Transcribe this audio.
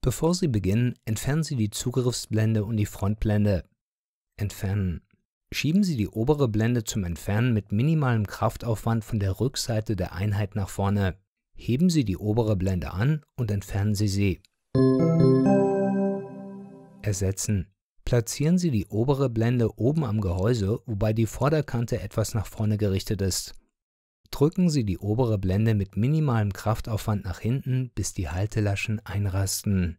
Bevor Sie beginnen, entfernen Sie die Zugriffsblende und die Frontblende. Entfernen. Schieben Sie die obere Blende zum Entfernen mit minimalem Kraftaufwand von der Rückseite der Einheit nach vorne. Heben Sie die obere Blende an und entfernen Sie sie. Ersetzen. Platzieren Sie die obere Blende oben am Gehäuse, wobei die Vorderkante etwas nach vorne gerichtet ist drücken Sie die obere Blende mit minimalem Kraftaufwand nach hinten, bis die Haltelaschen einrasten